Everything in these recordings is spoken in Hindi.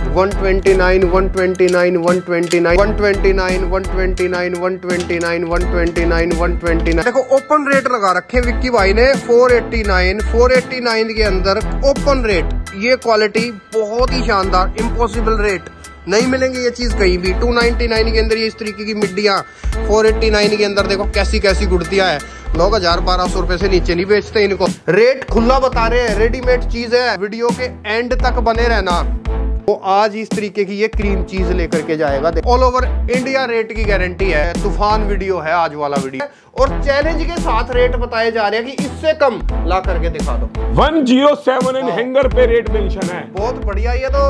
देखो ओपन रेट लगा रखे विक्की भाई ने 489 489 के अंदर ओपन रेट ये क्वालिटी बहुत ही शानदार इम्पोसिबल रेट नहीं मिलेंगे ये चीज कहीं भी 299 के अंदर ये इस तरीके की मिड्डियाँ 489 के अंदर देखो कैसी कैसी गुड़तियाँ है लोग हजार बारह सौ रुपए से नीचे नहीं बेचते इनको रेट खुला बता रहे हैं रेडीमेड चीज है वीडियो के एंड तक बने रहना वो तो आज इस तरीके की ये क्रीम चीज लेकर के जाएगा ऑल ओवर इंडिया रेट की गारंटी है तूफान वीडियो है आज वाला वीडियो और चैलेंज के साथ रेट बताए जा रहे हैं कि इससे कम ला करके दिखा दो वन जीरो सेवन एंड हाँ। हैंगर पे रेट मेंशन है बहुत बढ़िया ये तो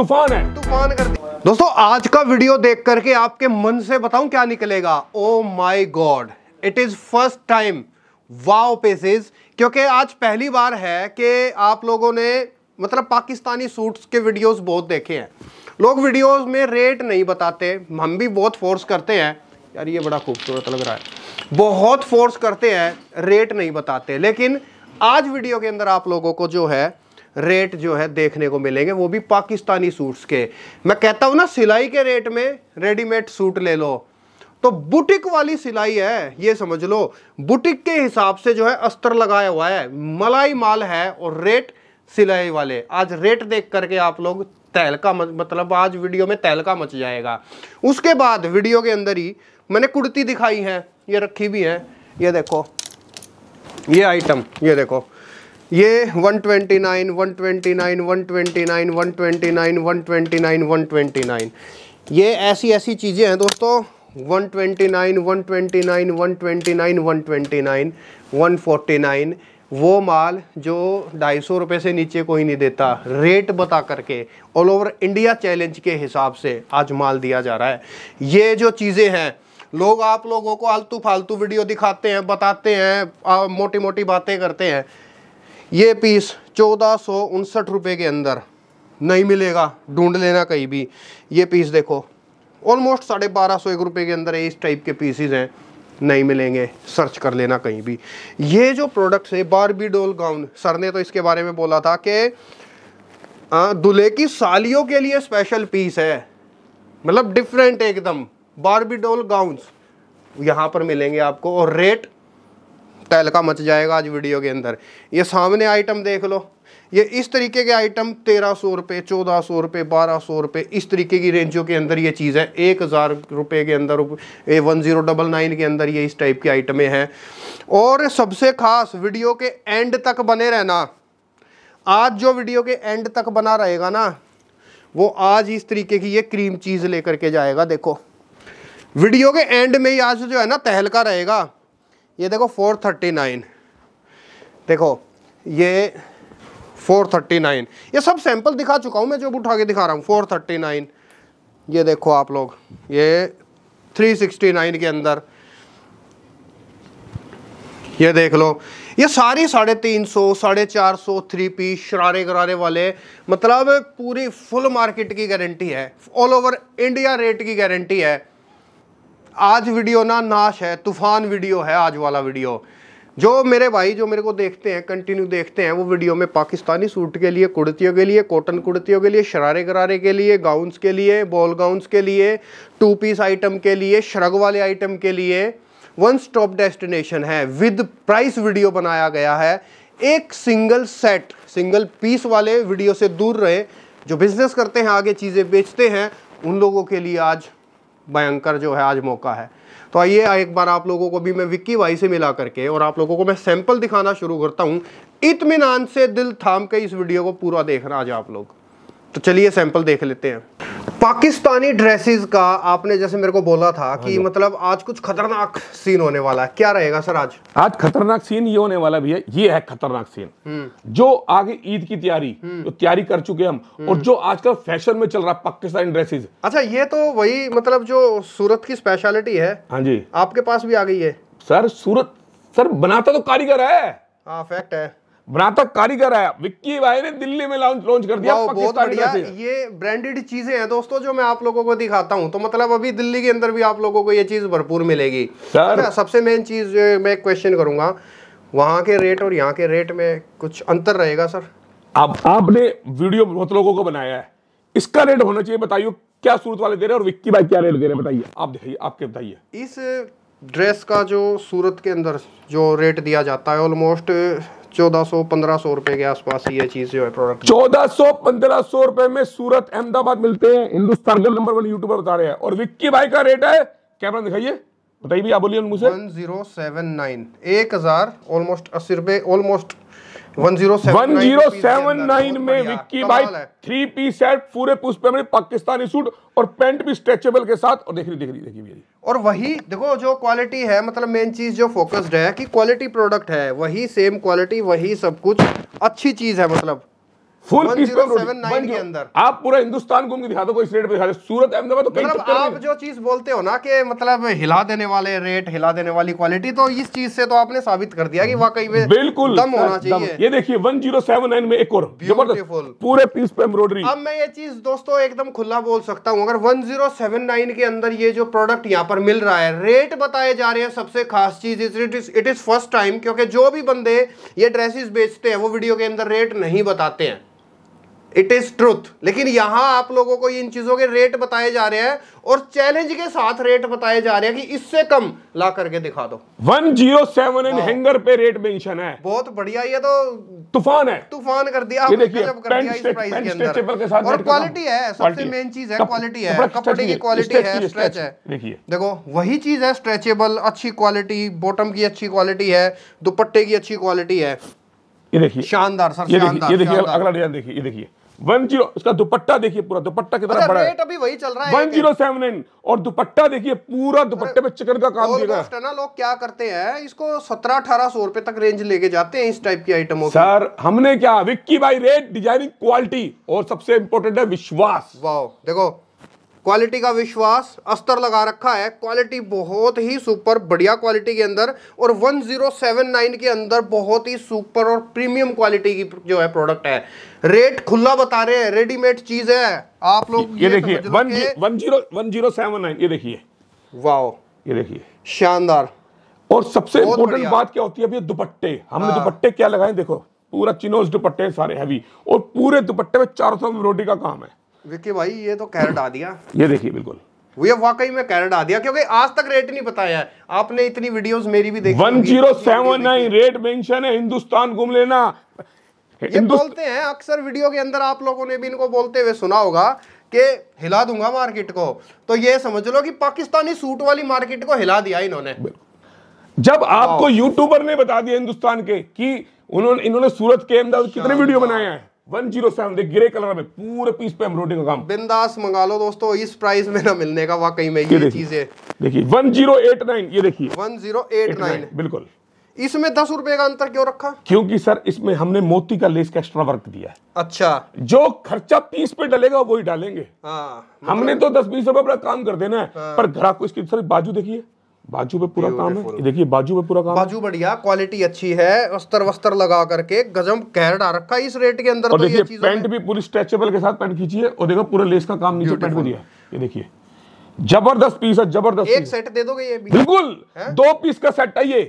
तूफान है तूफान कर दोस्तों आज का वीडियो देख करके आपके मन से बताऊं क्या निकलेगा oh my god it is first time wow पेसेज क्योंकि आज पहली बार है कि आप लोगों ने मतलब पाकिस्तानी सूट्स के वीडियोस बहुत देखे हैं लोग वीडियोस में रेट नहीं बताते हम भी बहुत फोर्स करते हैं यार ये बड़ा खूबसूरत लग रहा है बहुत फोर्स करते हैं रेट नहीं बताते लेकिन आज वीडियो के अंदर आप लोगों को जो है रेट जो है देखने को मिलेंगे वो भी पाकिस्तानी सूट्स के मैं कहता हूँ ना सिलाई के रेट में रेडीमेड सूट ले लो तो बुटिक वाली सिलाई है ये समझ लो बुटिक के हिसाब से जो है अस्तर लगाया हुआ है मलाई माल है और रेट सिलाई वाले आज रेट देख करके आप लोग तहलका मतलब आज वीडियो में तहलका मच जाएगा उसके बाद वीडियो के अंदर ही मैंने कुर्ती दिखाई है ये रखी भी है ये देखो ये आइटम ये देखो ये 129, 129, 129, 129, 129, 129, ये ऐसी ऐसी चीज़ें हैं दोस्तों 129, 129, 129, 129, 149 वो माल जो ढाई सौ रुपये से नीचे कोई नहीं देता रेट बता करके ऑल ओवर इंडिया चैलेंज के हिसाब से आज माल दिया जा रहा है ये जो चीज़ें हैं लोग आप लोगों को आलतू फालतू वीडियो दिखाते हैं बताते हैं आ, मोटी मोटी बातें करते हैं ये पीस चौदह सौ उनसठ रुपये के अंदर नहीं मिलेगा ढूंढ लेना कहीं भी ये पीस देखो ऑलमोस्ट साढ़े बारह सौ एक रुपये के अंदर इस टाइप के पीसीज हैं नहीं मिलेंगे सर्च कर लेना कहीं भी ये जो प्रोडक्ट्स है बारबी डोल गाउन सर ने तो इसके बारे में बोला था कि दुल्हे की सालियों के लिए स्पेशल पीस है मतलब डिफरेंट एकदम बारबी डोल गाउन्स यहाँ पर मिलेंगे आपको और रेट तहलका मच जाएगा आज वीडियो के अंदर ये सामने आइटम देख लो ये इस तरीके के आइटम तेरह सौ रुपये चौदह सौ रुपये बारह सौ रुपये इस तरीके की रेंजों के अंदर ये चीज़ है एक हज़ार रुपये के अंदर A one zero double nine के अंदर ये इस टाइप की आइटमें हैं और सबसे ख़ास वीडियो के एंड तक बने रहना आज जो वीडियो के एंड तक बना रहेगा ना वो आज इस तरीके की ये क्रीम चीज़ लेकर के जाएगा देखो वीडियो के एंड में ही आज जो है ना तहलका रहेगा ये देखो फोर थर्टी नाइन देखो ये 439 ये सब सैंपल दिखा चुका हूँ मैं जो उठा के दिखा रहा हूँ 439 ये देखो आप लोग ये 369 के अंदर ये देख लो ये सारी साढ़े तीन सौ साढ़े चार सौ थ्री पी शरारे गरारे वाले मतलब पूरी फुल मार्केट की गारंटी है ऑल ओवर इंडिया रेट की गारंटी है आज वीडियो ना नाश है तूफान वीडियो है आज वाला वीडियो जो मेरे भाई जो मेरे को देखते हैं कंटिन्यू देखते हैं वो वीडियो में पाकिस्तानी सूट के लिए कुर्तियों के लिए कॉटन कुर्तियों के लिए शरारे गरारे के लिए गाउन्स के लिए बॉल गाउन्स के लिए टू पीस आइटम के लिए श्रग वाले आइटम के लिए वन स्टॉप डेस्टिनेशन है विद प्राइस वीडियो बनाया गया है एक सिंगल सेट सिंगल पीस वाले वीडियो से दूर रहे जो बिजनेस करते हैं आगे चीज़ें बेचते हैं उन लोगों के लिए आज भयंकर जो है आज मौका है तो आइए एक बार आप लोगों को भी मैं विक्की वाई से मिला करके और आप लोगों को मैं सैंपल दिखाना शुरू करता हूँ इतमान से दिल थाम के इस वीडियो को पूरा देखना आज आप लोग तो चलिए सैंपल देख लेते हैं पाकिस्तानी ड्रेसेस का आपने जैसे मेरे को बोला था कि हाँ मतलब आज कुछ खतरनाक सीन होने वाला है क्या रहेगा सर आज आज खतरनाक सीन ये होने वाला भी है ये है खतरनाक सीन हम्म। जो आगे ईद की तैयारी हम्म। जो तैयारी कर चुके हम हम्म। और जो आजकल फैशन में चल रहा है पाकिस्तानी ड्रेसेस अच्छा ये तो वही मतलब जो सूरत की स्पेशलिटी है हाँ जी आपके पास भी आ गई है सर सूरत सर बनाता तो कारीगर है हाँ फैक्ट है बनातक कारीगर है विक्की भाई ने दिल्ली में लॉन्च लॉन्च कर दिया बहुत बढ़िया ये ब्रांडेड चीजें हैं दोस्तों जो मैं आप लोगों को दिखाता हूं तो मतलब अभी दिल्ली के अंदर भी आप लोगों को ये चीज भरपूर मिलेगी सर सबसे मेन चीज मैं क्वेश्चन करूंगा वहां के रेट और यहाँ के रेट में कुछ अंतर रहेगा सर अब आपने वीडियो बहुत लोगों को बनाया है इसका रेट होना चाहिए बताइए क्या सूरत वाले दे रहे हैं और विक्की भाई क्या रेट दे रहे हैं बताइए आप देखिए आपके बताइए इस ड्रेस का जो सूरत के अंदर जो रेट दिया जाता है ऑलमोस्ट चौदह सौ पंद्रह सौ रुपए के आसपास ये चीज जो है प्रोडक्ट चौदह सौ पंद्रह रुपए में सूरत अहमदाबाद मिलते हैं हिंदुस्तान के नंबर वन यूट्यूबर बता रहे हैं और विक्की भाई का रेट है कैमरा दिखाइए बताइए आप बोलिए मुझे वन जीरो सेवन नाइन एक हजार ऑलमोस्ट अस्सी रुपए ऑलमोस्ट 1079 में विक्की भाई थ्री पीस सेट पूरे उस पे पाकिस्तानी सूट और पेंट भी स्ट्रेचेबल के साथ और देख रही देख रही देखिए मेरी और वही देखो जो क्वालिटी है मतलब मेन चीज जो फोकस्ड है कि क्वालिटी प्रोडक्ट है वही सेम क्वालिटी वही सब कुछ अच्छी चीज है मतलब फुल के अंदर आप पूरा हिंदुस्तान घूम के दिखा दो रेट पे सूरत अहमदाबाद तो मतलब आप जो चीज बोलते हो ना कि मतलब हिला देने वाले रेट हिला देने वाली क्वालिटी तो इस चीज से तो आपने साबित कर दिया कि वाकई में बिल्कुल दम होना चाहिए ये देखिए 1079 में एक और ब्यूटीफुल पूरे पीस पे एम्ब्रॉयडरी अब मैं ये चीज दोस्तों एकदम खुला बोल सकता हूँ अगर नाइन के अंदर ये जो प्रोडक्ट यहाँ पर मिल रहा है रेट बताए जा रहे हैं सबसे खास चीज इट इज फर्स्ट टाइम क्योंकि जो भी बंदे ये ड्रेसेस बेचते हैं वो वीडियो के अंदर रेट नहीं बताते हैं इट इज ट्रूथ लेकिन यहां आप लोगों को इन चीजों के रेट बताए जा रहे हैं और चैलेंज के साथ रेट बताए जा रहे हैं कि इससे कम ला करके दिखा दो 107 जीरो सेवन एंड हैंगर पे रेट मेंशन है बहुत बढ़िया ये तो तूफान है तूफान कर दिया ये देखिए और क्वालिटी है सबसे मेन चीज है क्वालिटी है कपड़े की क्वालिटी है स्ट्रेच है देखिए देखो वही चीज है स्ट्रेचेबल अच्छी क्वालिटी बॉटम की अच्छी क्वालिटी है दुपट्टे की अच्छी क्वालिटी है ये देखिए शानदार सर शानदार ये देखिए अगला डिजाइन देखिए ये देखिए वन जीरो इसका दुपट्टा देखिए पूरा दुपट्टा कितना अच्छा, बड़ा है अभी वही चल रहा है वन जीरो सेवन एन और दुपट्टा देखिए पूरा दुपट्टे पे चिकन का काम किया है ना लोग क्या करते हैं इसको सत्रह अठारह सौ रुपए तक रेंज लेके जाते हैं इस टाइप की आइटम सर हमने क्या विक्की बाई रेट डिजाइनिंग क्वालिटी और सबसे इंपोर्टेंट है विश्वास वाह देखो क्वालिटी का विश्वास अस्तर लगा रखा है क्वालिटी बहुत ही सुपर बढ़िया क्वालिटी के अंदर और 1079 के अंदर बहुत ही सुपर और प्रीमियम क्वालिटी की जो है प्रोडक्ट है रेट खुला बता रहे हैं रेडीमेड चीज है आप लोग ये, देखिए वन जीरो ये देखिए वाह ये देखिए शानदार और सबसे इम्पोर्टेंट बात क्या होती है अभी दुपट्टे हमने हाँ। दुपट्टे क्या लगाए देखो पूरा चिनोज दुपट्टे सारे हैवी और पूरे दुपट्टे में चारों सौ रोटी का काम है विक्की भाई ये तो कैरेट आ दिया ये देखिए बिल्कुल ये वाकई में कैरेट आ दिया क्योंकि आज तक रेट नहीं बताया है आपने इतनी वीडियोस मेरी भी देखी one seven nine rate mention है हिंदुस्तान घूम लेना ये बोलते हैं अक्सर वीडियो के अंदर आप लोगों ने भी इनको बोलते हुए सुना होगा कि हिला दूंगा मार्केट को तो ये समझ लो कि पाकिस्तानी सूट वाली मार्केट को हिला दिया इन्होंने जब आपको यूट्यूबर ने बता दिया हिंदुस्तान के कि उन्होंने इन्होंने सूरत के अहमदाबाद कितने वीडियो बनाए हैं one zero seven grey colour में पूरे पीस पे एम्ब्रॉयडरी का काम बिंदास मंगा लो दोस्तों इस प्राइस में ना मिलने का वाकई में ये, ये चीजें देखिए वन जीरो एट नाइन ये देखिए वन जीरो एट नाइन बिल्कुल इसमें दस रुपए का अंतर क्यों रखा क्योंकि सर इसमें हमने मोती का लेस का एक्स्ट्रा वर्क दिया है अच्छा जो खर्चा पीस पे डलेगा वही डालेंगे हाँ, हमने मतलब तो दस बीस रुपए अपना काम कर देना है हाँ। पर घर को इसकी सर बाजू देखिए बाजू पे पूरा काम है देखिए बाजू पे पूरा काम बाजू बढ़िया क्वालिटी अच्छी है अस्तर वस्तर लगा करके गजम कहर डा रखा है इस रेट के अंदर और तो देखिए पैंट भी पूरी स्ट्रेचेबल के साथ पैंट है और देखो पूरे लेस का काम नीचे पैंट को दिया ये देखिए जबरदस्त पीस है जबरदस्त एक सेट दे दोगे ये बिल्कुल दो पीस का सेट है ये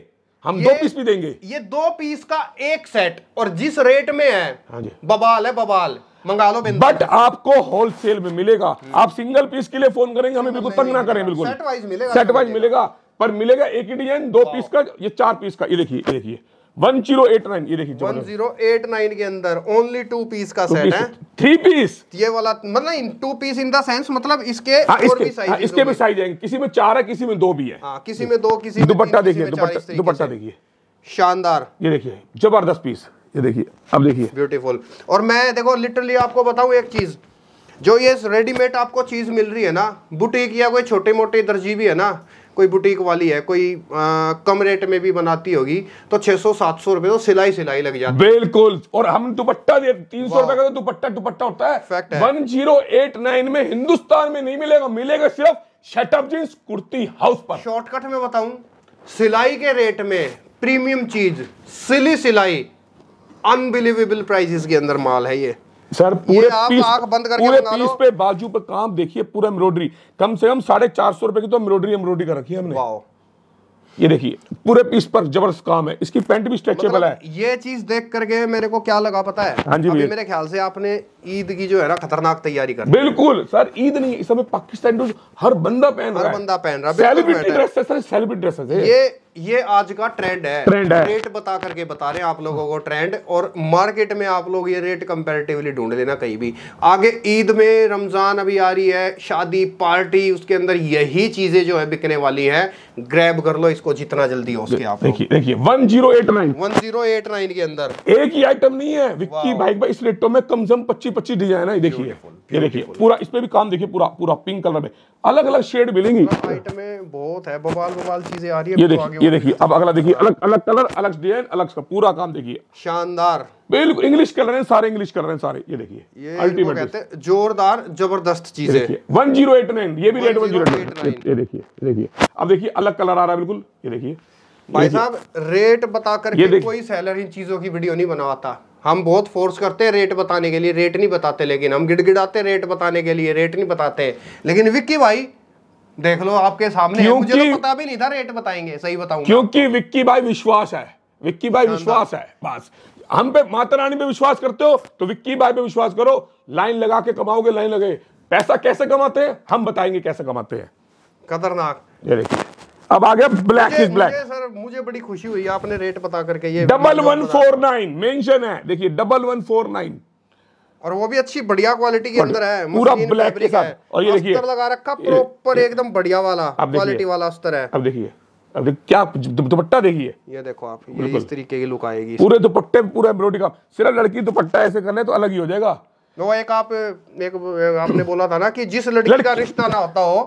हम दो पीस भी देंगे ये दो पीस का एक सेट और जिस रेट में है हाँ बबाल है बबाल मंगा लो बट आपको होलसेल में मिलेगा आप सिंगल पीस के लिए फोन करेंगे हमें बिल्कुल तंग ना करें बिल्कुल सेट वाइज मिलेगा सेट वाइज मिलेगा पर मिलेगा एक ही डिजाइन दो पीस का ये चार पीस का ये देखिए ये देखिए वन जीरो एट नाइन ये देखिए वन जीरो एट नाइन के अंदर ओनली टू पीस का सेट है थ्री पीस ये वाला मतलब in two piece in the sense मतलब इसके हाँ, इसके, भी साइज हाँ, इसके भी साइज है किसी में चार है किसी में दो भी है हाँ, किसी में दो किसी में दुपट्टा देखिए दुपट्टा देखिए शानदार ये देखिए जबरदस्त पीस ये देखिए अब देखिए ब्यूटीफुल और मैं देखो लिटरली आपको बताऊं एक चीज जो ये रेडीमेड आपको चीज मिल रही है ना बुटीक या कोई छोटे मोटे दर्जी भी है ना कोई बुटीक वाली है कोई आ, कम रेट में भी बनाती होगी तो 600-700 रुपए तो सिलाई सिलाई लग जाती बिल्कुल और हम दुपट्टा दे तीन सौ रुपए का तो दुपट्टा दुपट्टा होता है fact one zero eight nine में हिंदुस्तान में नहीं मिलेगा मिलेगा सिर्फ शटअप जींस कुर्ती हाउस पर शॉर्टकट में बताऊं सिलाई के रेट में प्रीमियम चीज सिली सिलाई अनबिलीवेबल प्राइसेस के अंदर माल है ये सर पूरे पीस, आंख बंद करके पूरे पीस पे बाजू पे काम देखिए पूरा एम्ब्रॉयडरी कम से कम साढ़े चार सौ रुपए की तो एम्ब्रॉयडरी एम्ब्रॉयडरी कर रखी है हमने ये देखिए पूरे पीस पर जबरदस्त काम है इसकी पेंट भी स्ट्रेचेबल मतलब है ये चीज देख करके मेरे को क्या लगा पता है हाँ जी अभी मेरे ख्याल से आपने ईद की जो है ना खतरनाक तैयारी कर बिल्कुल सर ईद नहीं इस समय पाकिस्तान हर बंदा पहन रहा है हर बंदा पहन रहा है सेलिब्रिटी ड्रेस है सर सेलिब्रिटी ड्रेस है ये ये आज का ट्रेंड है ट्रेंड है रेट बता करके बता रहे हैं आप लोगों को ट्रेंड और मार्केट में आप लोग ये रेट कंपेरेटिवली ढूंढ लेना कहीं भी आगे ईद में रमज़ान अभी आ रही है शादी पार्टी उसके अंदर यही चीज़ें जो है बिकने वाली है ग्रैब कर लो इसको जितना जल्दी हो सके आप देखिए देखिए one zero eight nine one zero eight nine के अंदर एक ही आइटम नहीं है विक्की भाई इसलिए तो में कम से कम पच्चीस पच्चीस डिजाइन है देखिए ये देखिए पूरा इस पे भी काम देखिए पूरा पूरा पिंक कलर में अलग अलग शेड मिलेंगी में बहुत है बवाल बवाल चीजें आ रही है तो ये देखिए ये देखिए अब अगला देखिए अलग अलग कलर अलग डिजाइन अलग का पूरा काम देखिए शानदार बिल्कुल इंग्लिश कलर है सारे इंग्लिश कलर है सारे ये देखिए अल्टीमेट कहते हैं जोरदार जबरदस्त चीज है वन जीरो एट नाइन ये भी रेट वन जीरो देखिए देखिए अब देखिए अलग कलर आ रहा है बिल्कुल ये देखिए भाई साहब रेट बता करके कोई सेलर इन चीजों की वीडियो नहीं बनाता हम बहुत फोर्स करते हैं रेट बताने के लिए रेट नहीं बताते लेकिन हम गिड़गिड़ाते रेट बताने के लिए रेट नहीं बताते लेकिन विक्की भाई देख लो आपके सामने मुझे तो पता भी नहीं था रेट बताएंगे सही बताऊंगा क्योंकि विक्की भाई विश्वास है विक्की भाई विश्वास है बस हम पे माता रानी पे विश्वास करते हो तो विक्की भाई पे विश्वास करो लाइन लगा के कमाओगे लाइन लगे पैसा कैसे कमाते हैं हम बताएंगे कैसे कमाते हैं खतरनाक ये देखिए अब आ गया ब्लैक इज ब्लैक सर मुझे बड़ी खुशी हुई आपने रेट बता करके ये double one four nine mention है देखिए डबल वन फोर नाइन और वो भी अच्छी बढ़िया क्वालिटी के अंदर है पूरा ब्लैक के साथ और ये देखिए लगा रखा प्रॉपर एकदम बढ़िया वाला क्वालिटी वाला अस्तर है अब देखिए अब क्या दुपट्टा देखिए ये देखो आप ये इस तरीके की लुक आएगी पूरे दुपट्टे पूरा एम्ब्रॉयडरी का सिर्फ लड़की दुपट्टा ऐसे करने तो अलग ही हो जाएगा वो एक आप एक आपने बोला था ना कि जिस लड़की का रिश्ता ना होता हो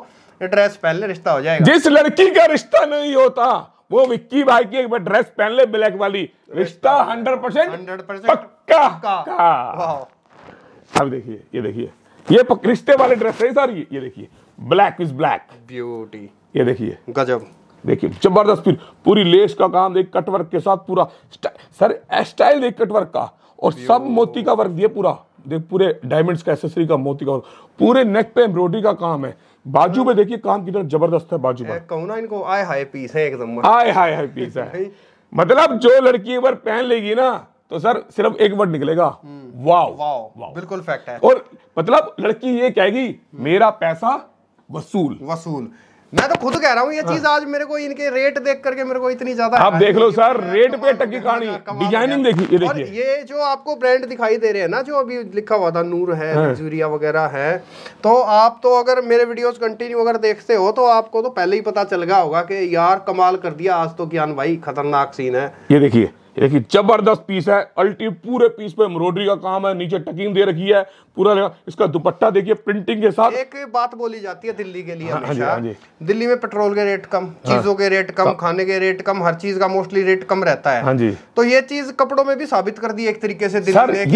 ड्रेस पहन ले रिश्ता हो जाएगा जिस लड़की का रिश्ता नहीं होता वो विक्की भाई की एक बार ड्रेस पहन ले ब्लैक वाली रिश्ता हंड्रेड परसेंट हंड्रेड परसेंट अब देखिए ये देखिए ये रिश्ते वाले ड्रेस है सर ये देखिए ब्लैक इज ब्लैक ब्यूटी ये देखिए गजब देखिए जबरदस्त फिर पूरी लेस का काम देख कटवर्क के साथ पूरा सर स्टाइल देख कटवर्क का और सब मोती का वर्क दिए पूरा देख पूरे डायमंड्स का एसेसरी का मोती का वर्क पूरे नेक पे एम्ब्रॉयडरी का काम है बाजू में देखिए काम कितना जबरदस्त है बाजू में कहू ना इनको आय हाय पीस है एकदम आय हाय हाय पीस है मतलब जो लड़की एक बार पहन लेगी ना तो सर सिर्फ एक वर्ड निकलेगा हम्म। वाओ वाओ बिल्कुल फैक्ट है और मतलब लड़की ये कहेगी मेरा पैसा वसूल वसूल मैं तो खुद कह रहा हूँ ये हाँ। चीज आज मेरे को इनके रेट देख करके मेरे को इतनी ज्यादा आप देख लो सर रेट तो पे टक्की कहानी डिजाइनिंग देखिए ये देखिए ये जो आपको ब्रांड दिखाई दे रहे हैं ना जो अभी लिखा हुआ था नूर है हाँ। जूरिया वगैरह है तो आप तो अगर मेरे वीडियोस कंटिन्यू अगर देखते हो तो आपको तो पहले ही पता चल गया होगा की यार कमाल कर दिया आज तो ज्ञान भाई खतरनाक सीन है ये देखिए देखिए जबरदस्त पीस है अल्टी पूरे पीस पे एम्ब्रॉयडरी का काम है नीचे टकिंग दे रखी है पूरा इसका दुपट्टा देखिए प्रिंटिंग के साथ एक बात बोली जाती है दिल्ली के लिए हाँ, हाँ जी, हाँ जी। दिल्ली में पेट्रोल के रेट कम हाँ, चीजों के रेट कम हाँ, खाने के रेट कम हर चीज का मोस्टली रेट कम रहता है हाँ जी तो ये चीज कपड़ों में भी साबित कर दी एक तरीके से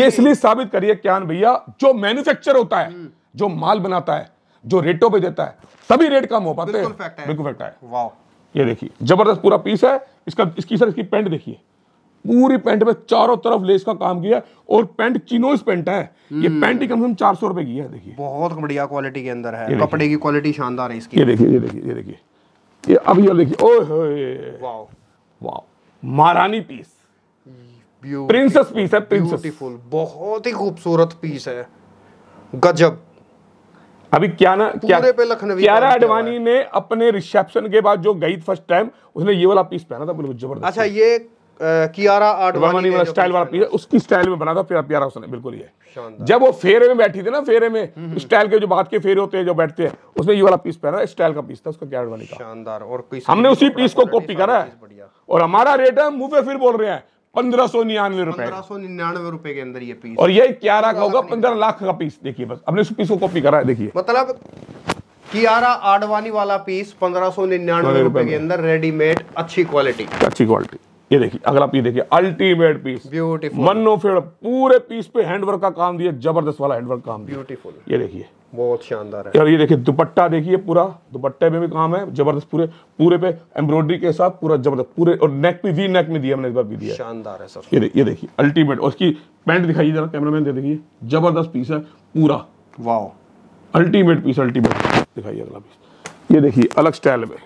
ये इसलिए साबित करिए क्यान भैया जो मैन्युफेक्चर होता है हम्म। जो माल बनाता है जो रेटो पे देता है तभी रेट कम हो पाते हैं ये देखिए जबरदस्त पूरा पीस है इसका इसकी सर इसकी पेंट देखिए पूरी पैंट में चारों तरफ लेस का काम किया और पैंट चिनोज पेंट है ये हम्म। पैंट ही कम से कम चार सौ रुपए की है देखिए बहुत बढ़िया क्वालिटी के अंदर है कपड़े की क्वालिटी शानदार है इसकी ये देखिए ये देखिए ये देखिए ये अब ये देखिए ओ वाओ वाओ महारानी पीस प्रिंसेस पीस है ब्यूटीफुल बहुत ही खूबसूरत पीस है गजब अभी क्या ना क्या पे लखनवी क्यारा अडवाणी ने अपने रिसेप्शन के बाद जो गई फर्स्ट टाइम उसने ये वाला पीस पहना था बिल्कुल जबरदस्त अच्छा ये वाला स्टाइल वाला जब वो फेरे में बैठी थी ना फेरे में हम्म, हम्म। स्टाइल के जो बात के फेरे होते हैं जो बैठते हैं उसने ये वाला पीस पहना स्टाइल का पीस था उसका और हमने उसी पीस तो को कॉपी करा है और हमारा रेट है मुंह पे फिर बोल रहे हैं पंद्रह सौ निन्यानवे रुपए सौ निन्यानवे रुपए के अंदर ये पीस और ये क्यारा का होगा पंद्रह लाख का पीस देखिए बस हमने उस पीस को कॉपी करा है देखिए मतलब कियारा आडवाणी वाला पीस पंद्रह सौ निन्यानवे रुपए के अंदर रेडीमेड अच्छी क्वालिटी अच्छी क्वालिटी ये देखिए अगला पीस देखिए अल्टीमेट पीस ब्यूटीफुल मन्नो फेड़ पूरे पीस पे हैंडवर्क का काम दिया जबरदस्त वाला हैंडवर्क काम ब्यूटीफुल ये देखिए बहुत शानदार है यार ये देखिए दुपट्टा देखिए पूरा दुपट्टे में भी काम है जबरदस्त पूरे पूरे पे एम्ब्रॉयडरी के साथ पूरा जबरदस्त पूरे और नेक भी वी नेक में दिया हमने इस बार भी दिया शानदार है सर ये ये देखिए अल्टीमेट और उसकी पैंट दिखाइए जरा कैमरामैन दे देखिए जबरदस्त पीस है पूरा वाओ अल्टीमेट पीस अल्टीमेट दिखाइए अगला पीस ये देखिए अलग स्टाइल में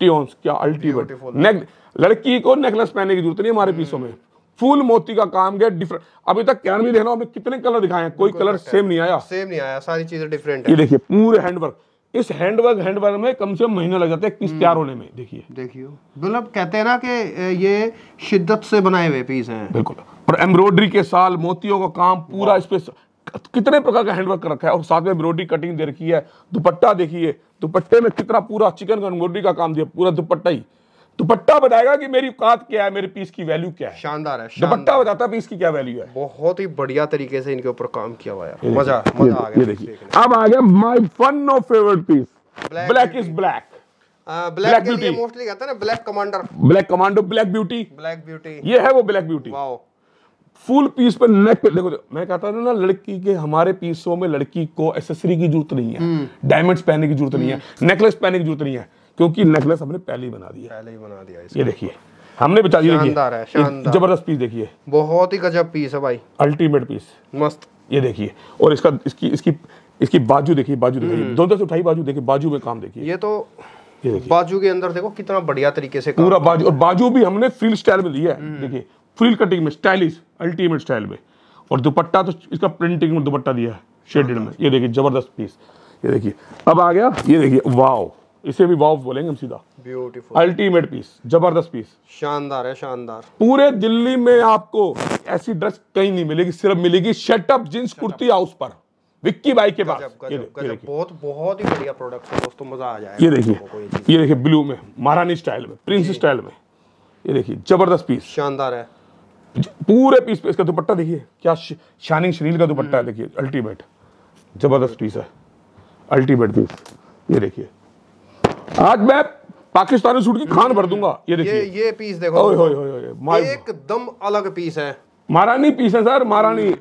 टियोन्स क्या अल्टीमेट नेक लड़की को नेकलेस पहनने की जरूरत नहीं हमारे हम्म। पीसों में फुल मोती का काम गया डिफरेंट अभी तक कैन भी देखना कितने कलर दिखाए कोई कलर सेम नहीं आया सेम नहीं आया सारी चीजें डिफरेंट ये देखिए पूरे हैंडवर्क इस हैंडवर्क हैंडवर्क में कम से कम महीने लग जाते हैं पीस हम्म। तैयार होने में देखिए देखियो मतलब कहते हैं ना कि ये शिद्दत से बनाए हुए पीस हैं बिल्कुल और एम्ब्रॉयडरी के साल मोतियों का काम पूरा इस पे कितने प्रकार का हैंडवर्क कर रखा है और साथ में एम्ब्रॉयडरी कटिंग दे रखी है दुपट्टा देखिए दुपट्टे में कितना पूरा चिकन का एम्ब्रॉयडरी का काम दिया पूरा दुपट्टा ही दुपट्टा बताएगा कि मेरी औकात क्या है मेरे पीस की वैल्यू क्या है शानदार है दुपट्टा बताता पीस की क्या वैल्यू है बहुत ही बढ़िया तरीके से इनके ऊपर काम किया हुआ है मजा मजा आ गया देखिए अब आ गया my fun no favourite piece black is black black beauty mostly कहते हैं ना black commander black commando black beauty black beauty ये है वो black beauty wow full piece पर नेक पे देखो मैं कहता था ना लड़की के हमारे पीसों में लड़की को एसेसरी की जरूरत नहीं है डायमंड्स हम्म। पहनने की जरूरत नहीं है नेकलेस हम्म। पहनने की जरूरत नहीं है क्योंकि नेकलेस हमने पहले ही बना दिया पहले ही बना दिया ये देखिए हमने बिता दिया जबरदस्त पीस देखिए बहुत ही गजब पीस है भाई अल्टीमेट पीस मस्त ये देखिए और इसका इसकी इसकी इसकी बाजू देखिए बाजू देखिए हम्म। दोनों से उठाई बाजू देखिए बाजू में काम देखिए ये तो ये बाजू के अंदर देखो कितना बढ़िया तरीके से पूरा बाजू और बाजू भी हमने फ्रिल स्टाइल में दिया है हम्म। देखिए फ्रिल कटिंग में स्टाइलिश अल्टीमेट स्टाइल में और दुपट्टा तो इसका प्रिंटिंग में दुपट्टा दिया है शेडेड में ये देखिए जबरदस्त पीस ये देखिए अब आ गया ये देखिए वाओ इसे भी वाव बोलेंगे हम सीधा ब्यूटीफुल अल्टीमेट पीस जबरदस्त पीस शानदार है शानदार पूरे दिल्ली में आपको ऐसी ड्रेस कहीं नहीं मिलेगी सिर्फ मिलेगी शटअप जींस कुर्ती हाउस पर विक्की बाई के पास बहुत बहुत ही बढ़िया प्रोडक्ट है दोस्तों मजा आ जाएगा ये देखिए ये देखिए ब्लू में महारानी स्टाइल में प्रिंस स्टाइल में ये देखिए जबरदस्त पीस शानदार है पूरे पीस पे इसका दुपट्टा देखिए क्या शानिंग शरीर का दुपट्टा है हम्म। देखिए अल्टीमेट जबरदस्त पीस है अल्टीमेट पीस ये देखिए आज मैं पाकिस्तानी सूट की खान भर दूंगा ये देखिए ये, ये पीस देखो ओए होए होए एकदम अलग पीस है महारानी पीस है सर महारानी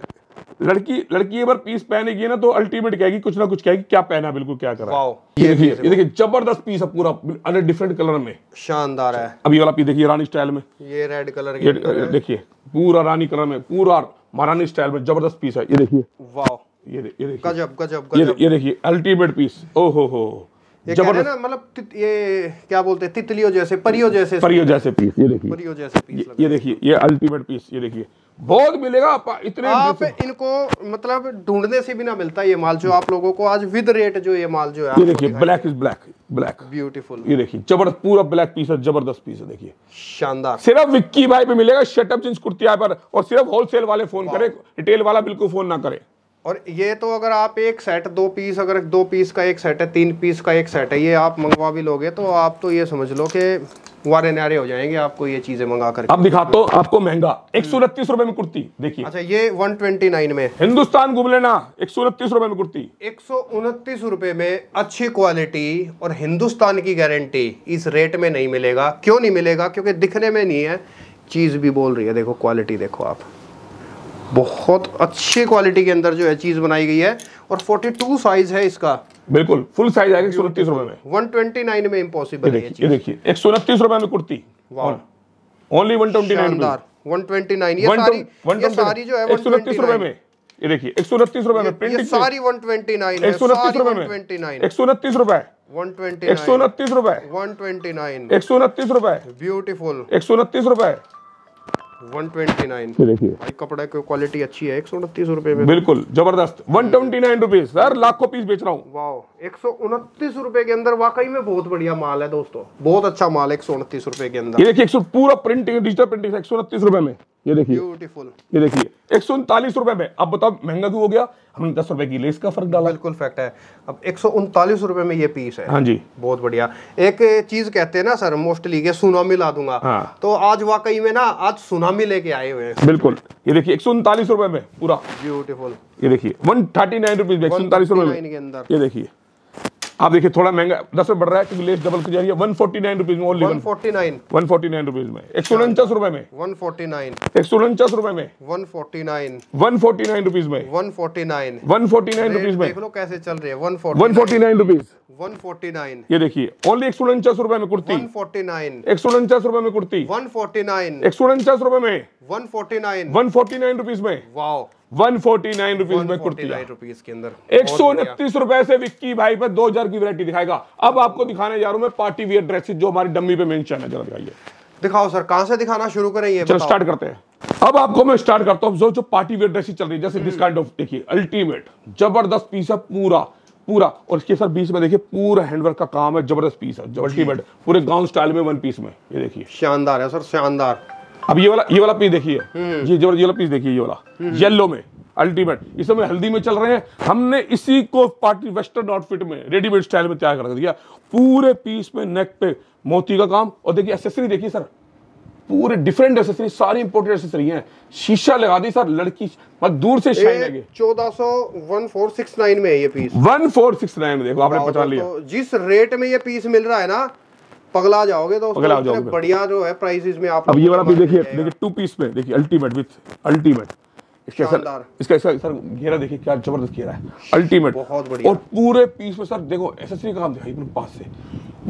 लड़की लड़की अगर पीस पहनेगी ना तो अल्टीमेट कहेगी कुछ ना कुछ कहेगी क्या पहना बिल्कुल क्या करा ये देखिए ये देखिए जबरदस्त पीस है पूरा अलग डिफरेंट कलर में शानदार है अभी वाला पीस देखिए रानी स्टाइल में ये रेड कलर ये देखिए पूरा रानी कलर में पूरा महारानी स्टाइल में जबरदस्त पीस है ये देखिए वाह ये ये देखिए गजब गजब ये देखिए अल्टीमेट पीस ओ हो मतलब ये क्या बोलते हैं तितलियों जैसे परियों जैसे परियों जैसे पीस ये देखिए परियों जैसे पीस ये देखिए ये अल्टीमेट पीस ये देखिए बहुत मिलेगा आप इतने आप इनको मतलब ढूंढने से भी ना मिलता ये माल जो आप लोगों को आज विद रेट जो ये माल जो है ये देखिए black is black black beautiful ये देखिए जबरदस्त पूरा ब्लैक पीस है जबरदस्त पीस है देखिए शानदार सिर्फ विक्की भाई पे मिलेगा शटअप जींस कुर्तिया पर और सिर्फ होलसेल वाले फोन करे रिटेल वाला बिल्कुल फोन ना करे और ये तो अगर आप एक सेट दो पीस अगर दो पीस का एक सेट है तीन पीस का एक सेट है ये आप मंगवा भी लोगे तो आप तो ये समझ लो कि वारे नारे हो जाएंगे आपको ये चीजें मंगा कर अब दिखा तो आपको महंगा एक सौ उनतीस रुपए में कुर्ती देखिए अच्छा ये वन ट्वेंटी नाइन में हिंदुस्तान घूम लेना एक सौ उनतीस रुपए में कुर्ती एक सौ उनतीस रुपए में अच्छी क्वालिटी और हिंदुस्तान की गारंटी इस रेट में नहीं मिलेगा क्यों नहीं मिलेगा क्योंकि दिखने में नहीं है चीज भी बोल रही है देखो क्वालिटी देखो आप बहुत अच्छे क्वालिटी के अंदर जो है चीज़ बनाई गई है और 42 साइज है इसका बिल्कुल फुल साइज आएगा एक सौ उनतीस रुपए में 129 ट्वेंटी नाइन में इम्पॉसिबल ये देखिए एक सौ उनतीस रुपए में kurti only one twenty nine one twenty nine ये सारी ये सारी जो है एक सौ उनतीस रुपए में ये देखिए एक सौ उनतीस रुपए में प्रिंटिंग सारी वन ट्वेंटी नाइन एक सौ उनतीस रुपए में ट्वेंटी नाइन एक सौ उनतीस रुपए एक सौ उनतीस रुपए एक सौ उनतीस रुपए ब्यूटीफुल एक सौ उनतीस रुपए 129 देखिए भाई कपड़ा की क्वालिटी अच्छी है एक सौ उनतीस रुपए में बिल्कुल जबरदस्त one twenty nine rupees sir लाखों पीस बेच रहा हूँ वाह एक सौ उनतीस रुपए के अंदर वाकई में बहुत बढ़िया माल है दोस्तों बहुत अच्छा माल है एक सौ उनतीस रुपए के अंदर ये देखिए पूरा प्रिंटिंग डिजिटल प्रिंटिंग एक सौ उनतीस रुपए में ये देखिए ये देखिए एक सौ उनतालीस रुपए में अब बताओ महंगा क्यों हो गया हमने दस रुपए की लेस का फर्क डाला बिल्कुल फैक्ट है अब एक सौ उनतालीस रुपए में ये पीस है हाँ जी बहुत बढ़िया एक चीज कहते हैं ना सर मोस्टली सुनामी ला दूंगा हाँ। तो आज वाकई में ना आज सुनामी लेके आए हुए हैं बिल्कुल ये देखिए एक सौ उनतालीस रुपए में पूरा ब्यूटीफुल ये देखिए वन थर्टी नाइन रुपीज में एक सौ उनतालीस रुपए के अंदर ये देखिए आप देखिए थोड़ा महंगा दस में बढ़ रहा है लेस डबल की जा रही है वन फोर्टी नाइन रुपीज में only one forty nine one forty nine rupees में एक सौ उनचास रुपए में वन फोर्टी नाइन एक सौ उनचास रुपए में one forty nine one forty nine rupees में one forty nine one forty nine rupees में कैसे चल रही है one forty nine rupees one forty nine ये देखिए ओनली एक सौ उनचास रुपए में कुर्ती वन फोर्टी नाइन एक सौ उनचास रुपए में कुर्ती वन फोर्टी नाइन एक सौ उनचास रुपए में one forty nine one forty nine rupees में wow one forty nine rupees में कुर्ती एक सौ उनतीस रुपए से विक्की भाई पर दो हजार की दिखाएगा अब आपको दिखाने जा रहा मैं पार्टी वियर ड्रेसेस जो हमारी डम्मी पे है दिखाओ सर से दिखाना शुरू करें ये चलो स्टार्ट करते हैं अब आपको मैं स्टार्ट करता हूँ जो जो पार्टी वेयर ड्रेसिस चल रही है जैसे दिस काइंड ऑफ देखिए अल्टीमेट जबरदस्त पीस है पूरा पूरा और इसके सर बीच में देखिए पूरा हैंडवर्क का काम है जबरदस्त पीस है अल्टीमेट पूरे गाउन स्टाइल में वन पीस में ये देखिए शानदार है सर शानदार अब ये वाला ये वाला पीस देखिए ये हम्म। जो ये वाला पीस देखिए ये वाला येलो हम्म। में अल्टीमेट इस समय हल्दी में चल रहे हैं हमने इसी को पार्टी वेस्टर्न आउटफिट में रेडीमेड स्टाइल में तैयार कर दिया पूरे पीस में नेक पे मोती का काम और देखिए एसेसरी देखिए सर पूरे डिफरेंट एसेसरी सारी इंपोर्टेड एसेसरी हैं शीशा लगा दी सर लड़की मत दूर से शाइन चौदह सौ वन फोर सिक्स नाइन में है ये piece one four six nine में देखो आपने पहचान लिया तो जिस रेट में ये पीस मिल रहा है ना पगला जाओगे तो पगला जाओगे बढ़िया जो है प्राइस में आप अब ये वाला पीस देखिए देखिए टू पीस में देखिए अल्टीमेट विथ अल्टीमेट इसका सर इसका इसका सर घेरा देखिए क्या जबरदस्त घेरा है अल्टीमेट बहुत बढ़िया और पूरे पीस में सर देखो एसेसरी काम दिखाई अपने पास से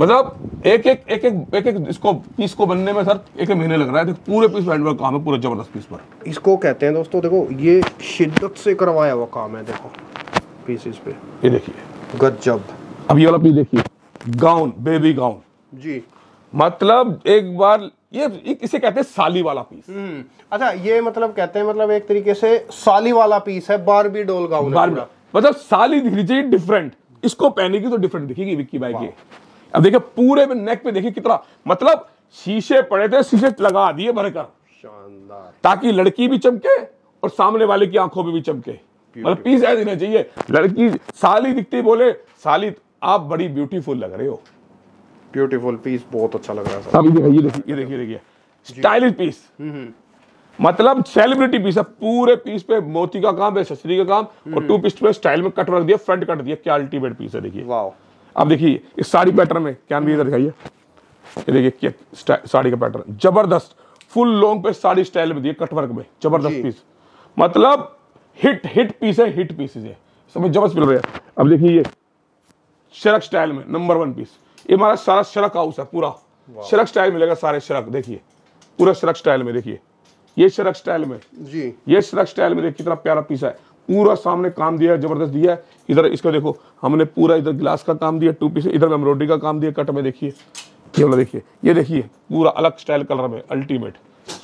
मतलब एक एक एक एक एक एक इसको पीस को बनने में सर एक एक महीने लग रहा है देखो पूरे पीस में काम है पूरा जबरदस्त पीस पर इसको कहते हैं दोस्तों देखो ये शिद्दत से करवाया हुआ काम है देखो पीसिस पे ये देखिए गजब अब ये वाला पीस देखिए गाउन बेबी गाउन जी मतलब एक बार ये इसे कहते हैं साली वाला पीस हम्म, अच्छा ये मतलब कहते हैं मतलब एक तरीके से साली वाला पीस है बारबी डोल का बारबी मतलब साली दिख रही चाहिए डिफरेंट इसको पहनेगी तो डिफरेंट दिखेगी विक्की बाई की अब देखिए पूरे नेक पे देखिए कितना मतलब शीशे पड़े थे शीशे लगा दिए भरकर शानदार ताकि लड़की भी चमके और सामने वाले की आंखों में भी चमके मतलब पीस ऐसे चाहिए लड़की साली दिखती बोले साली आप बड़ी ब्यूटीफुल लग रहे हो ब्यूटीफुल पीस बहुत अच्छा लग रहा है अब हाँ, ये देखिए ये देखिए देखिए स्टाइलिश पीस हम्म, हम्म। मतलब सेलिब्रिटी पीस है पूरे पीस पे मोती का काम है ससरी का काम हम्म। और टू पीस पे स्टाइल में कट वर्क दिया फ्रंट कट दिया क्या अल्टीमेट पीस है देखिए अब देखिए इस साड़ी पैटर्न में क्या इधर दिखाइए ये देखिए साड़ी का पैटर्न जबरदस्त फुल लॉन्ग पे साड़ी स्टाइल में दिए कटवर्क में जबरदस्त पीस मतलब हिट हिट पीस है हिट पीस है समझ जबरदस्त मिल रहा है अब देखिए ये शरक स्टाइल में नंबर वन पीस ये हमारा सारा शरक हाउस है पूरा शरक स्टाइल मिलेगा सारे शरक देखिए पूरा शरक स्टाइल में देखिए ये शरक स्टाइल में जी ये शरक स्टाइल में देखिए कितना प्यारा पीस है पूरा सामने काम दिया है जबरदस्त दिया है इधर इसका देखो हमने पूरा इधर ग्लास का काम दिया टू पीस इधर एम्ब्रॉयडरी का काम दिया कट में देखिए ये वाला देखिए ये देखिए पूरा अलग स्टाइल कलर में अल्टीमेट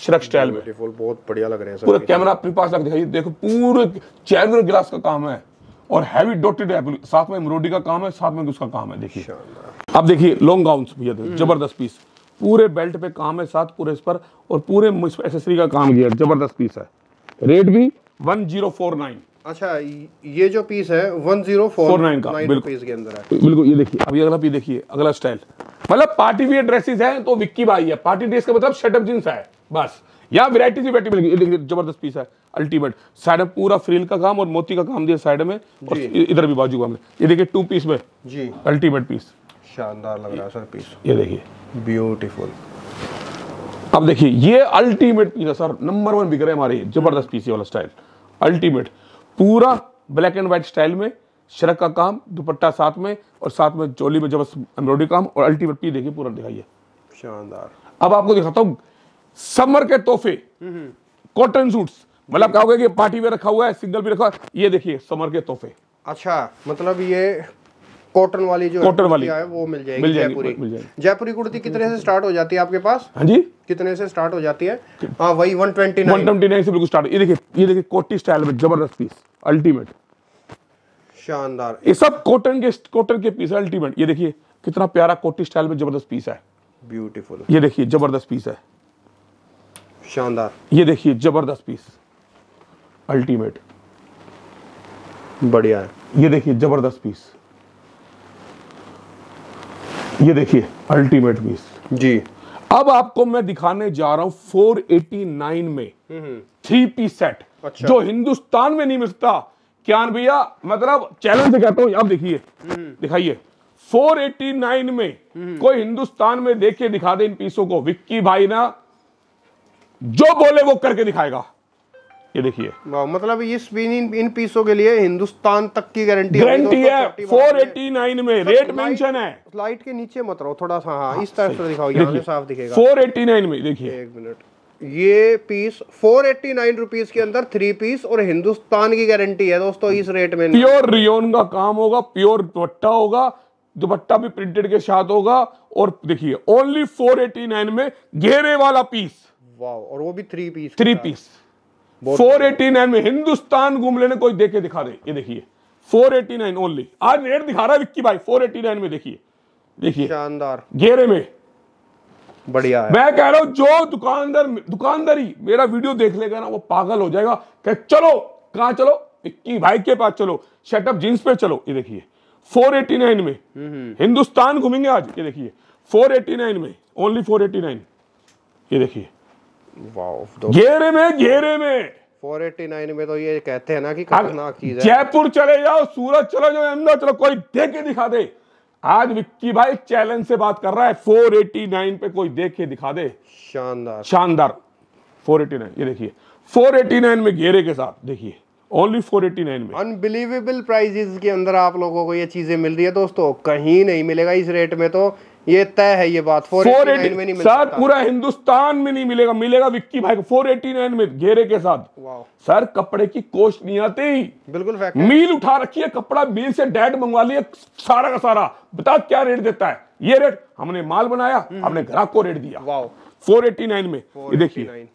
शरक स्टाइल में बहुत बढ़िया लग रहा है पूरा कैमरा अपने पास रख देखो पूरे चैनल ग्लास का काम है और हैवी डॉटेड साथ में एम्ब्रॉयडरी का काम है साथ में उसका काम है देखिए अब देखिए लॉन्ग गाउन भैया हम्म। जबरदस्त पीस पूरे बेल्ट पे काम है साथ पूरे इस पर और पूरे एसेसरी का काम किया जबरदस्त पीस है रेट भी वन जीरो फोर नाइन अच्छा ये जो पीस है वन जीरो फोर नाइन का पीस के अंदर है बिल्कुल ये देखिए अभी अगला पीस देखिए अगला स्टाइल मतलब पार्टी वेयर ड्रेसेस है तो विक्की भाई है पार्टी ड्रेस का मतलब शर्ट शटअप जींस है बस यहाँ वैरायटी से वैरायटी मिलेगी जबरदस्त पीस है अल्टीमेट साइड में पूरा फ्रिल का काम और मोती का काम दिया साइड में और इधर भी बाजू का ये देखिए टू पीस में जी अल्टीमेट पीस शानदार लग रहा है सर पीस ये देखिए ब्यूटीफुल अब देखिए ये अल्टीमेट पीस है सर नंबर वन बिक रहे हमारे जबरदस्त पीस वाला स्टाइल अल्टीमेट पूरा ब्लैक एंड व्हाइट स्टाइल में शरक का काम दुपट्टा साथ में और साथ में चोली में जबरदस्त एम्ब्रॉयडरी काम और अल्टीमेट पीस देखिए पूरा दिखाइए शानदार अब आपको दिखाता हूँ समर के तोहफे कॉटन सूट्स मतलब क्या कि पार्टी में रखा हुआ है सिंगल भी रखा है ये देखिए समर के तोहफे अच्छा मतलब ये कॉटन वाली जो कॉटन वाली है वो मिल जाएगी मिल जाएगी जयपुरी जयपुरी कुर्ती कितने से स्टार्ट हो जाती है आपके पास हाँ जी कितने से स्टार्ट हो जाती है आ, हाँ, वही one twenty one twenty nine से बिल्कुल स्टार्ट ये देखिए ये देखिए कोटी स्टाइल में जबरदस्त पीस अल्टीमेट शानदार ये सब कॉटन के कॉटन के पीस है अल्टीमेट ये देखिए कितना प्यारा कोटी स्टाइल में जबरदस्त पीस है ब्यूटीफुल ये देखिए जबरदस्त पीस है शानदार ये देखिए जबरदस्त पीस अल्टीमेट बढ़िया है ये देखिए जबरदस्त पीस ये देखिए अल्टीमेट पीस जी अब आपको मैं दिखाने जा रहा हूं 489 में थ्री पीस सेट अच्छा। जो हिंदुस्तान में नहीं मिलता क्या भैया मतलब चैलेंज कहता हूं आप देखिए हम्म, हम्म। दिखाइए 489 में हम्म, कोई हिंदुस्तान में देख के दिखा दे इन पीसों को विक्की भाई ना जो बोले वो करके दिखाएगा ये देखिए मतलब इस इन इन पीसों के लिए हिंदुस्तान तक की गारंटी गारंटी है फोर एटी नाइन में रेट मेंशन है लाइट के नीचे मत रहो थोड़ा सा हाँ इस हाँ, तरह से दिखाओ यहाँ साफ दिखेगा फोर एटी नाइन में देखिए एक मिनट ये piece four eighty nine rupees के अंदर थ्री पीस और हिंदुस्तान की गारंटी है दोस्तों इस रेट में प्योर रियोन का काम होगा प्योर दुपट्टा होगा दुपट्टा भी प्रिंटेड के साथ होगा और देखिए ओनली फोर एटी नाइन में घेरे वाला पीस और वो भी three piece three piece four eighty nine में हिंदुस्तान घूम लेने कोई देखे दिखा दे ये देखिए फोर एटी नाइन ओनली आज रेट दिखा रहा है विक्की भाई फोर एटी नाइन में देखिए देखिए शानदार घेरे में बढ़िया है मैं कह रहा हूं जो दुकानदार दुकानदार ही मेरा वीडियो देख लेगा ना वो पागल हो जाएगा कह चलो कहा चलो विक्की भाई के पास चलो सेटअप जींस पे चलो ये देखिए 489 में हम्म। हिंदुस्तान घूमेंगे आज ये देखिए 489 में ओनली 489 ये देखिए घेरे में घेरे में 489 में तो ये कहते हैं ना कि खतरनाक चीज है जयपुर चले जाओ सूरत चले जाओ अहमदाबाद चलो कोई देखे दिखा दे आज विक्की भाई चैलेंज से बात कर रहा है 489 पे कोई देखे दिखा दे शानदार शानदार 489 ये देखिए 489 में घेरे के साथ देखिए ओनली 489 में अनबिलीवेबल प्राइजेस के अंदर आप लोगों को ये चीजें मिल रही है दोस्तों कहीं नहीं मिलेगा इस रेट में तो ये तय है ये बात फोर एटी में नहीं सर पूरा हिंदुस्तान में नहीं मिलेगा मिलेगा विक्की भाई को फोर एटी नाइन में घेरे के साथ सर कपड़े की कोश नहीं आती बिल्कुल मील उठा रखी है कपड़ा मील से डैड मंगवा लिया सारा का सारा बता क्या रेट देता है ये रेट हमने माल बनाया हम्म। हमने ग्राहक को रेट दिया फोर एटी नाइन में ये देखिए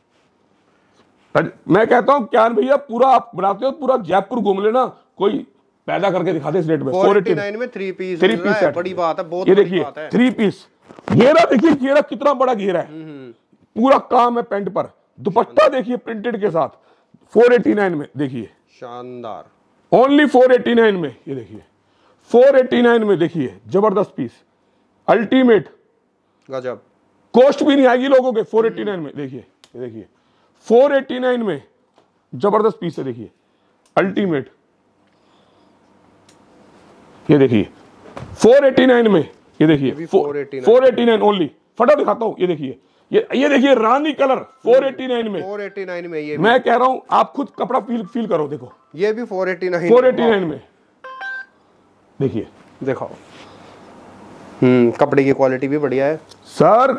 मैं कहता हूँ क्या भैया पूरा आप बनाते हो पूरा जयपुर घूम लेना कोई पैदा करके दिखाते इस रेट में फोर एटी नाइन में थ्री पीस थ्री पीस है बड़ी बात है बहुत ये देखिए थ्री पीस घेरा देखिए घेरा कितना बड़ा घेरा है हम्म, हम्म। पूरा काम है पेंट पर दुपट्टा देखिए प्रिंटेड के साथ नाइन में देखिए शानदार ओनली नाइन में ये देखिए फोर एटी नाइन में देखिए जबरदस्त पीस अल्टीमेट गजब कॉस्ट भी नहीं आएगी लोगों के नाइन हम्म। में देखिए देखिए नाइन में जबरदस्त पीस है देखिए अल्टीमेट ये देखिए 489 में ये देखिए 489 ओनली फटा दिखाता हूँ ये देखिए ये ये देखिए रानी कलर 489 में 489 में ये मैं कह रहा हूँ आप खुद कपड़ा फील फील करो देखो ये भी 489 489 में देखिए देखो हम्म कपड़े की क्वालिटी भी बढ़िया है सर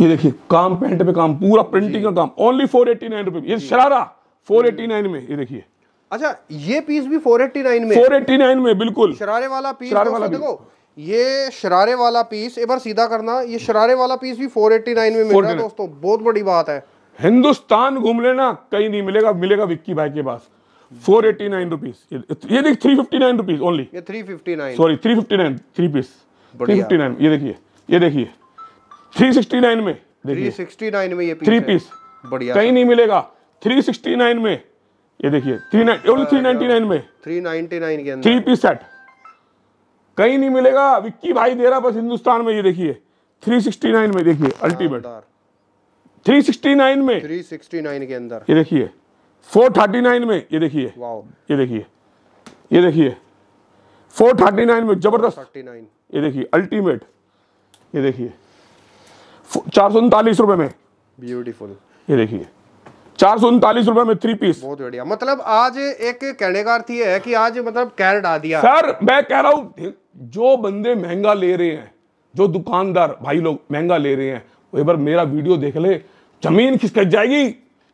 ये देखिए काम पेंट पे काम पूरा प्रिंटिंग का काम only four eighty nine rupees ये शरारा हम्म। फोर एटी नाइन में ये देखिए अच्छा ये पीस भी 489 में 489 में बिल्कुल शरारे वाला पीस शरारे तो वाला देखो ये शरारे वाला पीस एक बार सीधा करना ये शरारे वाला पीस भी 489 में मिल रहा है दोस्तों बहुत बड़ी बात है हिंदुस्तान घूम लेना कहीं नहीं मिलेगा मिलेगा विक्की भाई के पास फोर एट्टी नाइन रुपीज ये देख three fifty nine rupees only ये three fifty nine sorry three fifty nine three piece three fifty nine ये देखिए ये देखिए थ्री सिक्सटी नाइन में थ्री सिक्सटी नाइन में ये थ्री पीस बढ़िया कहीं नहीं मिलेगा थ्री सिक्सटी नाइन में ये देखिए three nine three ninety nine में थ्री नाइनटी नाइन के थ्री पीस सेट कहीं नहीं मिलेगा विक्की भाई दे रहा बस हिंदुस्तान में ये देखिए थ्री सिक्सटी नाइन में देखिए अल्टीमेट थ्री सिक्सटी नाइन में थ्री सिक्सटी नाइन के अंदर ये देखिए फोर थर्टी नाइन में ये देखिए ये देखिए ये देखिए फोर थर्टी नाइन में जबरदस्त थर्टी नाइन ये देखिए अल्टीमेट ये देखिए चार सौ उनतालीस रुपए में ब्यूटीफुल ये देखिए चार सौ उनतालीस रूपए में थ्री पीस बहुत बढ़िया मतलब आज एक कहने का अर्थ है कि आज मतलब कैर डा दिया सर मैं कह रहा हूँ जो बंदे महंगा ले रहे हैं जो दुकानदार भाई लोग महंगा ले रहे हैं एक बार मेरा वीडियो देख ले जमीन खिसक जाएगी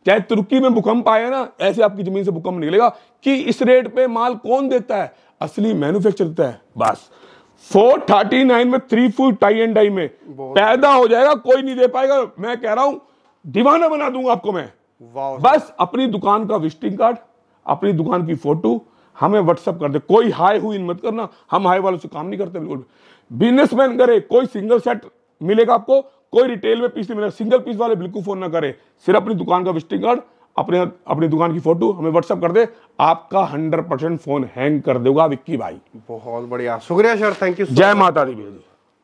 चाहे तुर्की में भूकंप आया ना ऐसे आपकी जमीन से भूकंप निकलेगा कि इस रेट पे माल कौन देता है असली मैन्युफैक्चर देता है बस फोर थर्टी नाइन में three full tie and dye में पैदा हो जाएगा कोई नहीं दे पाएगा मैं कह रहा हूं दीवाना बना दूंगा आपको मैं बस अपनी दुकान का विजिटिंग कार्ड अपनी दुकान की फोटो हमें व्हाट्सअप कर दे कोई हाई हुई मत करना हम हाई वालों से काम नहीं करते बिल्कुल बिजनेसमैन करे कोई सिंगल सेट मिलेगा आपको कोई रिटेल में पीस नहीं मिलेगा सिंगल पीस वाले बिल्कुल फोन ना करे सिर्फ अपनी दुकान का विजिटिंग कार्ड अपने अपनी दुकान की फोटो हमें व्हाट्सअप कर दे आपका हंड्रेड परसेंट फोन हैंग कर देगा विक्की भाई बहुत बढ़िया शुक्रिया सर थैंक यू जय माता दी भैया